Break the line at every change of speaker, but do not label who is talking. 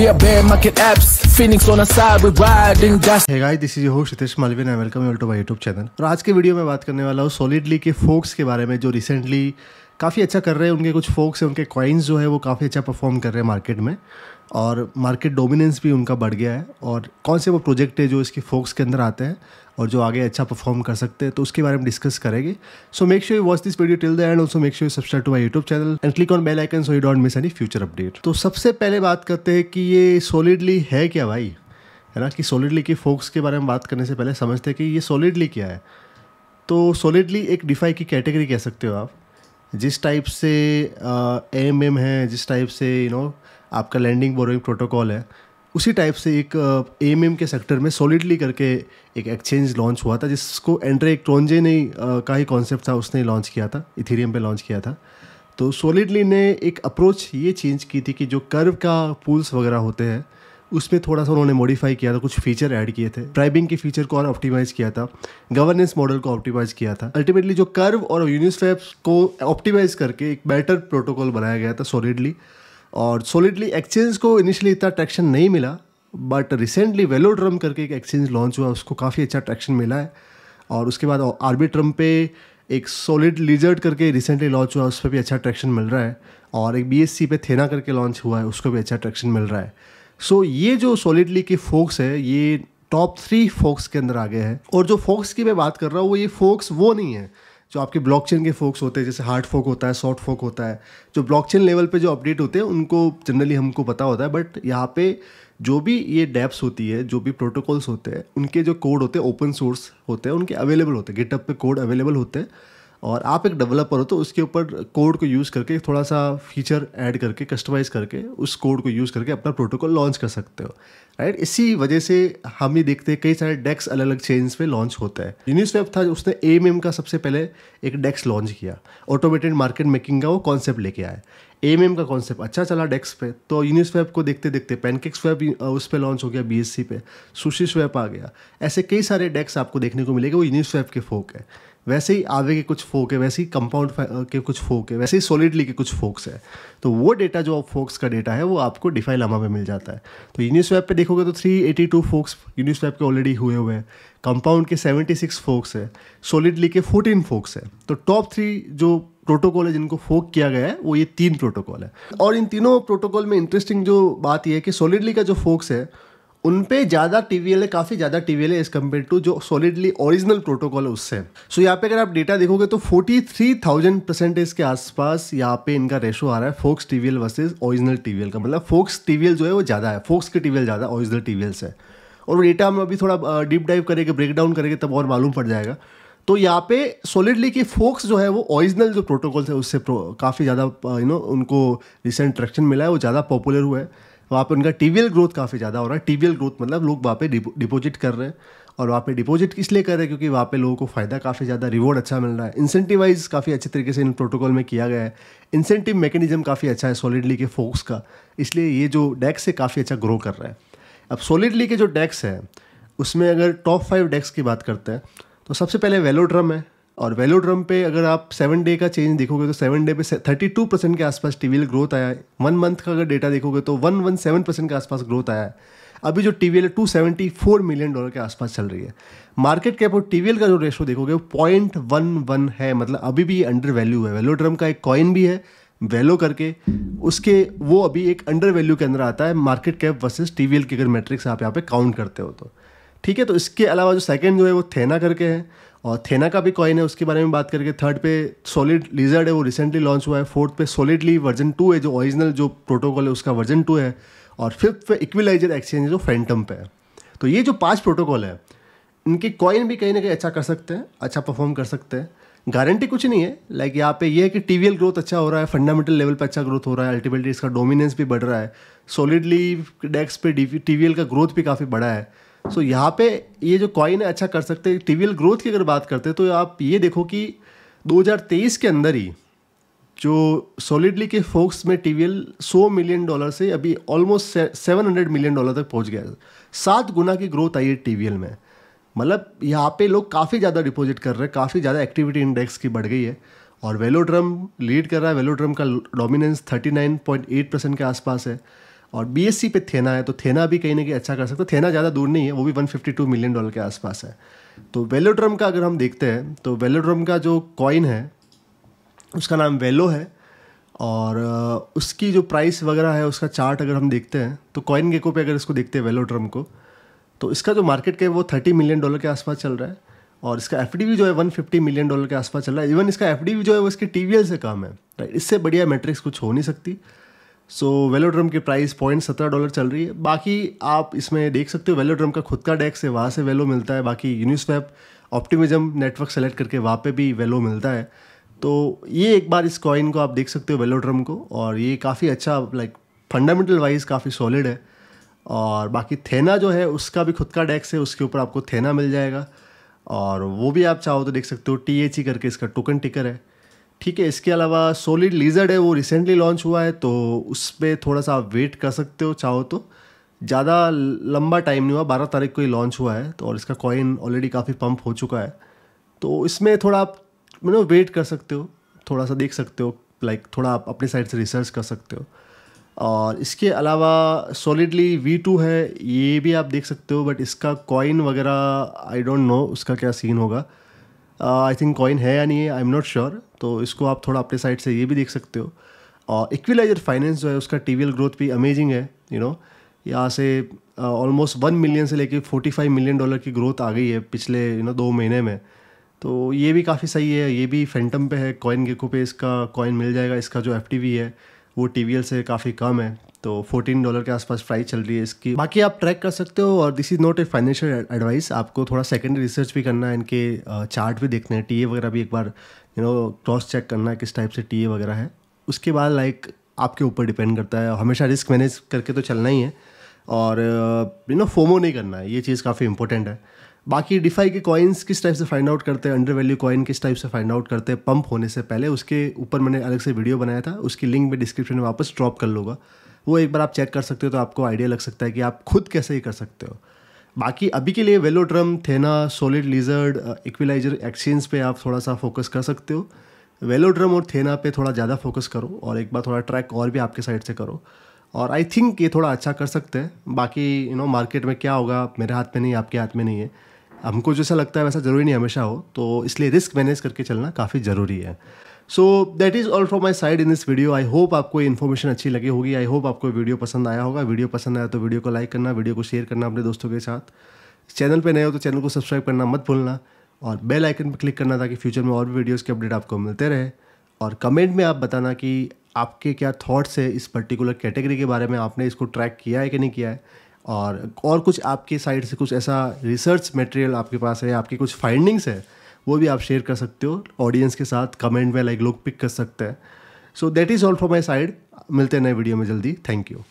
We are bare market apps, Phoenix on a side, we riding dust. Hey guys, this is your host Hitesh Malvin and welcome you all to my YouTube channel. और आज के video में बात करने वाला हूँ solidly के focus के बारे में जो रिसेंटली काफ़ी अच्छा कर रहे हैं उनके कुछ फोक्स हैं उनके कॉइन्स जो है वो काफ़ी अच्छा परफॉर्म कर रहे हैं मार्केट में और मार्केट डोमिनेंस भी उनका बढ़ गया है और कौन से वो प्रोजेक्ट है जो इसके फोक्स के अंदर आते हैं और जो आगे अच्छा परफॉर्म कर सकते हैं तो उसके बारे में डिस्कस करेंगे so make sure you watch this video till the end also make sure you subscribe to my YouTube channel and click on bell icon so you डॉट मिस एनी फ्यूचर अपडेट तो सबसे पहले बात करते हैं कि ये सॉलिडली है क्या भाई है ना कि सॉलिडली के फोक्स के बारे में बात करने से पहले समझते हैं कि ये सॉलिडली क्या है तो सॉलिडली एक डिफाई की कैटेगरी कह सकते हो आप जिस टाइप से एम एम है जिस टाइप से यू you नो know, आपका लैंडिंग बोरोइंग प्रोटोकॉल है उसी टाइप से एक एम एम के सेक्टर में सॉलिडली करके एक एक्सचेंज लॉन्च हुआ था जिसको एंड्रे ट्रॉन्जे ने का ही कॉन्सेप्ट था उसने लॉन्च किया था इथेरियम पे लॉन्च किया था तो सॉलिडली ने एक अप्रोच ये चेंज की थी कि जो कर्व का पूल्स वगैरह होते हैं उस पर थोड़ा सा उन्होंने मॉडिफाई किया था कुछ फीचर ऐड किए थे ड्राइविंग के फीचर को और ऑप्टिमाइज किया था गवर्नेंस मॉडल को ऑप्टिमाइज किया था अल्टीमेटली जो कर्व और यूनिस्वेप्स को ऑप्टिमाइज करके एक बेटर प्रोटोकॉल बनाया गया था सॉलिडली और सॉलिडली एक्सचेंज को इनिशियली इतना ट्रैक्शन नहीं मिला बट रिसेंटली वेलोड्रम करके एक एक्सचेंज लॉन्च हुआ उसको काफ़ी अच्छा ट्रैक्शन मिला है और उसके बाद आर्बिट्रम पे एक सॉलिड लिजर्ड करके रिसेंटली लॉन्च हुआ उस पर भी अच्छा ट्रैक्शन मिल रहा है और एक बी पे थेना करके लॉन्च हुआ है उसको भी अच्छा ट्रैक्शन मिल रहा है सो so, ये जो सॉलिडली की फोक्स है ये टॉप थ्री फोक्स के अंदर आ गया है और जो फोक्स की मैं बात कर रहा हूँ वो ये फोक्स वो नहीं है जो आपके ब्लॉकचेन के फोक्स होते हैं जैसे हार्ड फोक होता है सॉफ्ट फोक होता है जो ब्लॉकचेन लेवल पे जो अपडेट होते हैं उनको जनरली हमको पता होता है बट यहाँ पे जो भी ये डैप्स होती है जो भी प्रोटोकॉल्स होते हैं उनके जो कोड होते हैं ओपन सोर्स होते हैं उनके अवेलेबल होते हैं गिटअप पे कोड अवेलेबल होते हैं और आप एक डेवलपर हो तो उसके ऊपर कोड को यूज़ करके थोड़ा सा फीचर ऐड करके कस्टमाइज़ करके उस कोड को यूज़ करके अपना प्रोटोकॉल लॉन्च कर सकते हो राइट इसी वजह से हम ये देखते हैं कई सारे डेक्स अलग अलग चेन्स में लॉन्च होता है यूनिस्वेप था उसने एम का सबसे पहले एक डेक्स लॉन्च किया ऑटोमेटेड मार्केट मेकिंग का वो कॉन्सेप्ट लेके आया एम का कॉन्सेप्ट अच्छा चला डेस्क पे तो यूनिस्वैप को देखते देखते पैनकेक स्वैप उस पर लॉन्च हो गया बी पे सुशी स्वैप आ गया ऐसे कई सारे डेस्क आपको देखने को मिलेगा वो यूनिस्वेप के फोक है वैसे ही आवे के कुछ फोक है वैसे ही कंपाउंड के कुछ फोक है वैसे ही सॉलिडली के कुछ फोक्स है तो वो डेटा जो फोक्स का डेटा है वो आपको डिफाई लामा पे मिल जाता है तो यूनिस्वैप पे देखोगे तो 382 फोक्स यूनिस्वैप के ऑलरेडी हुए हुए हैं कंपाउंड के 76 फोक्स है सॉलिडली के 14 फोक्स है तो टॉप थ्री जो प्रोटोकॉल है जिनको फोक किया गया है वो ये तीन प्रोटोकॉल है और इन तीनों प्रोटोकॉल में इंटरेस्टिंग जो बात यह है कि सॉलिडली का जो फोक्स है उन पे ज़्यादा टी वी एल है काफ़ी ज़्यादा टी वी एल है एज़ कम्पेयर टू जो सॉलिडली ओरिजिनल प्रोटोकॉल है उससे सो so, यहाँ पे अगर आप डेटा देखोगे तो 43,000 परसेंटेज के आसपास यहाँ पे इनका रेशो आ रहा है forks T V L versus original T V L का मतलब फोक्स टी वी एल जो है वो ज़्यादा है फोक्स के टी वी एल ज़्यादा ओरिजिनल टी वी एल से और वो डेटा हम अभी थोड़ा डीप डाइव करेंगे ब्रेक डाउन करेंगे तब और मालूम पड़ जाएगा तो यहाँ पे सोलिडली की फोक्स जो है वो ओरिजिनल जो प्रोटोकॉल्स है उससे प्रो, काफ़ी ज़्यादा यू uh, नो उनको रिसेंट ट्रैक्शन मिला है वो ज़्यादा पॉपुलर हुआ है वहाँ पे उनका टी ग्रोथ काफ़ी ज़्यादा हो रहा है टी ग्रोथ मतलब लोग वहाँ पे डिपॉजिट कर रहे हैं और वहाँ पे डिपॉजिट इसलिए कर रहे हैं क्योंकि वहाँ पे लोगों को फ़ायदा काफ़ी ज़्यादा रिवॉर्ड अच्छा मिल रहा है इंसेंटिवाइज काफ़ी अच्छे तरीके से इन प्रोटोकॉल में किया गया है इंसेंटिव मैकेनिज्म काफ़ी अच्छा है सॉलिडली के फोक्स का इसलिए ये जो डेक्स है काफ़ी अच्छा ग्रो कर रहा है अब सॉलिडली के जो डेक्स है उसमें अगर टॉप फाइव डेक्स की बात करते हैं तो सबसे पहले वेलोड्रम है और वेलोड्रम पे अगर आप सेवन डे का चेंज देखोगे तो सेवन डे पे थर्टी टू परसेंट के आसपास टी ग्रोथ आया है वन मंथ का अगर डेटा देखोगे तो वन वन सेवन परसेंट के आसपास ग्रोथ आया है अभी जो T V L two seventy four million dollar के आसपास चल रही है मार्केट कैप और टी वी एल का जो रेशो देखोगे वो पॉइंट वन वन है मतलब अभी भी अंडर वैल्यू है वेलोड्रम का एक कॉइन भी है वेलो करके उसके वो अभी एक अंडर वैल्यू के अंदर आता है market cap versus T V L की अगर मैट्रिक्स आप यहाँ पे काउंट करते हो तो ठीक है तो इसके अलावा जो सेकेंड जो है वो थेना करके है और थेना का भी कॉइन है उसके बारे में बात करके थर्ड पे सॉलिड लीजर्ड है वो रिसेंटली लॉन्च हुआ है फोर्थ पे सॉलिडली वर्जन टू है जो ओरिजिनल जो प्रोटोकॉल है उसका वर्जन टू है और फिफ्थ पे इक्विलाइजर एक्सचेंज है जो फैंटम पे है तो ये जो पाँच प्रोटोकॉल है इनके कॉइन भी कहीं ना कहीं अच्छा कर सकते हैं अच्छा परफॉर्म कर सकते हैं गारंटी कुछ नहीं है लाइक यहाँ पे ये है कि टी ग्रोथ अच्छा हो रहा है फंडामेंटल लेवल पे अच्छा ग्रोथ हो रहा है अल्टीमेटली इसका डोमिनेंस भी बढ़ रहा है सॉलिडली डेक्स पे टी का ग्रोथ भी काफ़ी बढ़ा है सो so, यहाँ पे ये जो कॉइन है अच्छा कर सकते हैं टीवीएल ग्रोथ की अगर बात करते हैं तो आप ये देखो कि 2023 के अंदर ही जो सॉलिडली के फोक्स में टीवीएल 100 मिलियन डॉलर से अभी ऑलमोस्ट 700 मिलियन डॉलर तक पहुंच गया है सात गुना की ग्रोथ आई है टीवीएल में मतलब यहाँ पे लोग काफ़ी ज़्यादा डिपॉजिट कर रहे हैं काफ़ी ज़्यादा एक्टिविटी इंडेक्स की बढ़ गई है और वेलोड्रम लीड कर रहा है वेलोड्रम का डोमिनेंस 39.8 परसेंट के आसपास है और बी एस सी पे थेना है तो थेना भी कहीं ना कहीं अच्छा कर सकता है थेना ज़्यादा दूर नहीं है वो भी 152 मिलियन डॉलर के आसपास है तो वेलोड्रम का अगर हम देखते हैं तो वेलोड्रम का जो कॉइन है उसका नाम वेलो है और उसकी जो प्राइस वगैरह है उसका चार्ट अगर हम देखते हैं तो कॉइन गेको पे अगर इसको देखते हैं वेलोड्रम को तो इसका जो मार्केट कैप वो थर्टी मिलियन डॉलर के आसपास चल रहा है और इसका एफ भी जो है वन फिफ्टी मिलियन डॉलर के आसपास चल रहा है इवन इसका एफ भी जो है वो इसके टी से कम है राइट इससे बढ़िया मेट्रिक्स कुछ हो नहीं सकती सो so, वेलोड्रम की प्राइस पॉइंट सत्रह डॉलर चल रही है बाकी आप इसमें देख सकते हो वेलोड्रम का खुद का डेक्स है वहाँ से वेलो मिलता है बाकी यूनिस्वैप ऑप्टिमिजम नेटवर्क सेलेक्ट करके वहाँ पे भी वेलो मिलता है तो ये एक बार इस कॉइन को आप देख सकते हो वेलोड्रम को और ये काफ़ी अच्छा लाइक फंडामेंटल वाइज काफ़ी सॉलिड है और बाकी थेना जो है उसका भी खुद का डेक्स है उसके ऊपर आपको थेना मिल जाएगा और वो भी आप चाहो तो देख सकते हो टी e करके इसका टोकन टिकर है ठीक है इसके अलावा सोलिड लीजर्ड है वो रिसेंटली लॉन्च हुआ है तो उस पर थोड़ा सा आप वेट कर सकते हो चाहो तो ज़्यादा लंबा टाइम नहीं हुआ बारह तारीख को ही लॉन्च हुआ है तो और इसका कॉइन ऑलरेडी काफ़ी पंप हो चुका है तो इसमें थोड़ा आप मैं वेट कर सकते हो थोड़ा सा देख सकते हो लाइक थोड़ा आप अपने साइड से रिसर्च कर सकते हो और इसके अलावा सॉलिडली वी टू है ये भी आप देख सकते हो बट इसका कॉइन वगैरह आई डोंट नो उसका क्या सीन होगा आई थिंक कॉइन है या नहीं है आई एम नॉट श्योर तो इसको आप थोड़ा अपने साइड से ये भी देख सकते हो और इक्विलाइजर फाइनेंस जो है उसका टी ग्रोथ भी अमेजिंग है यू नो यहाँ से ऑलमोस्ट वन मिलियन से लेके फोर्टी फाइव मिलियन डॉलर की ग्रोथ आ गई है पिछले यू नो दो महीने में तो ये भी काफ़ी सही है ये भी फैंटम पे है कॉइन गेको पे इसका कॉइन मिल जाएगा इसका जो एफ है वो टी से काफ़ी कम है तो 14 डॉलर के आसपास प्राइस चल रही है इसकी बाकी आप ट्रैक कर सकते हो और this is not a financial advice आपको थोड़ा सेकेंडरी रिसर्च भी करना है इनके चार्ट भी देखने हैं टी वगैरह भी एक बार यू नो क्रॉस चेक करना है किस टाइप से टी वगैरह है उसके बाद लाइक आपके ऊपर डिपेंड करता है हमेशा रिस्क मैनेज करके तो चलना ही है और यू नो फोमो नहीं करना है ये चीज़ काफ़ी इंपॉर्टेंट है बाकी डिफाई के कॉइन्स किस टाइप से फाइंड आउट करते हैं अंडर वैल्यू कॉइन किस टाइप से फाइंड आउट करते हैं पंप होने से पहले उसके ऊपर मैंने अलग से वीडियो बनाया था उसकी लिंक मैं डिस्क्रिप्शन में वापस ड्रॉप कर लूँगा वो एक बार आप चेक कर सकते हो तो आपको आइडिया लग सकता है कि आप खुद कैसे ही कर सकते हो बाकी अभी के लिए Velodrome Thena SolidLizard Equalizer exchange पे आप थोड़ा सा फोकस कर सकते हो वेलोड्रम और थेना पे थोड़ा ज़्यादा फोकस करो और एक बार थोड़ा ट्रैक और भी आपके साइड से करो और आई थिंक ये थोड़ा अच्छा कर सकते हैं बाकी यू नो मार्केट में क्या होगा मेरे हाथ में नहीं आपके हाथ में नहीं है हमको जैसा लगता है वैसा ज़रूरी नहीं हमेशा हो तो इसलिए रिस्क मैनेज करके चलना काफ़ी ज़रूरी है so that is all from my side in this video I hope आपको ये इन्फॉर्मेशन अच्छी लगी होगी आई होप आपको वीडियो पसंद आया होगा वीडियो पसंद आया तो वीडियो को लाइक करना वीडियो को शेयर करना अपने दोस्तों के साथ चैनल पे नए हो तो चैनल को सब्सक्राइब करना मत भूलना और बेल आइकन पर क्लिक करना ताकि फ्यूचर में और भी वीडियोज़ के अपडेट आपको मिलते रहे और कमेंट में आप बताना कि आपके क्या थाट्स है इस पर्टिकुलर कैटेगरी के बारे में आपने इसको ट्रैक किया है कि नहीं किया है और और कुछ आपके साइड से कुछ ऐसा रिसर्च मटेरियल आपके पास है आपके कुछ फाइंडिंग्स है वो भी आप शेयर कर सकते हो ऑडियंस के साथ कमेंट में लाइक लोग पिक कर सकते हैं so that is all for my side मिलते हैं नए वीडियो में जल्दी थैंक यू